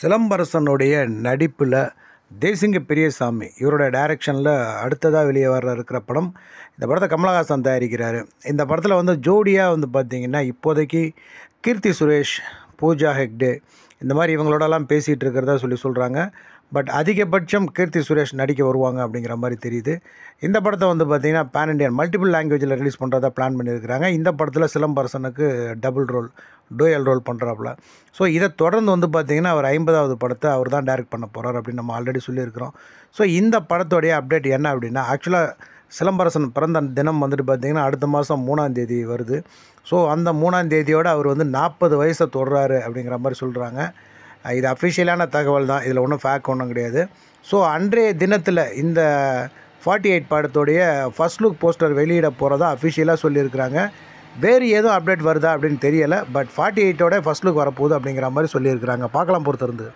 சிலம்பரசனுடைய நடிப்பில் தேசிங்க பெரியசாமி இவரோட டைரக்ஷனில் அடுத்ததாக வெளியே வர இருக்கிற படம் இந்த படத்தை கமலஹாசன் தயாரிக்கிறார் இந்த படத்தில் வந்து ஜோடியாக வந்து பார்த்திங்கன்னா இப்போதைக்கு கீர்த்தி சுரேஷ் பூஜா ஹெக்டே இந்த மாதிரி இவங்களோடலாம் பேசிகிட்டு இருக்கிறதா சொல்லி சொல்கிறாங்க பட் அதிகபட்சம் கீர்த்தி சுரேஷ் நடிக்க வருவாங்க அப்படிங்கிற மாதிரி தெரியுது இந்த படத்தை வந்து பார்த்திங்கன்னா பேன் இண்டியன் மல்டிபிள் லாங்குவேஜில் ரிலீஸ் பண்ணுறதா பிளான் பண்ணியிருக்கிறாங்க இந்த படத்தில் சிலம்பரசனுக்கு டபுள் ரோல் டூயல் ரோல் பண்ணுறாப்புல ஸோ இதை தொடர்ந்து வந்து பார்த்திங்கன்னா அவர் ஐம்பதாவது படத்தை அவர் தான் டைரக்ட் பண்ண போகிறார் அப்படின்னு நம்ம ஆல்ரெடி சொல்லியிருக்கிறோம் ஸோ இந்த படத்தோடைய அப்டேட் என்ன அப்படின்னா ஆக்சுவலாக சிலம்பரசன் பிறந்த தினம் வந்துட்டு பார்த்திங்கன்னா அடுத்த மாதம் மூணாந்தேதி வருது ஸோ அந்த தேதியோடு அவர் வந்து நாற்பது வயசை தொடுறாரு அப்படிங்கிற மாதிரி சொல்கிறாங்க இது அஃபிஷியலான தகவல் தான் இதில் ஒன்றும் ஃபேக் ஒன்றும் கிடையாது ஸோ அன்றைய தினத்தில் இந்த ஃபார்ட்டி எயிட் படத்துடைய ஃபஸ்ட் லுக் போஸ்டர் வெளியிட போகிறதா அஃபிஷியலாக சொல்லியிருக்கிறாங்க வேறு ஏதும் அப்டேட் வருதா அப்படின்னு தெரியலை பட் ஃபார்ட்டி எயிட்டோட ஃபஸ்ட் லுக் வரப்போகுது அப்படிங்கிற மாதிரி சொல்லியிருக்கிறாங்க பார்க்கலாம் பொறுத்திருந்து